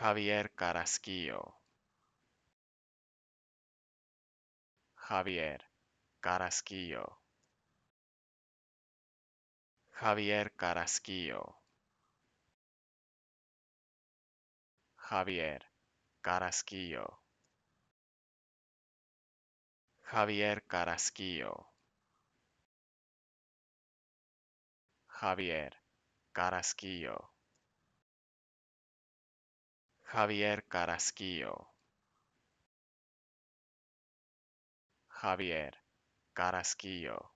Javier Carasquillo. Javier Carasquillo. Javier Carasquillo. Javier Carasquillo. Javier Carasquillo. Javier Carasquillo. Javier Carasquillo. Javier Carasquillo.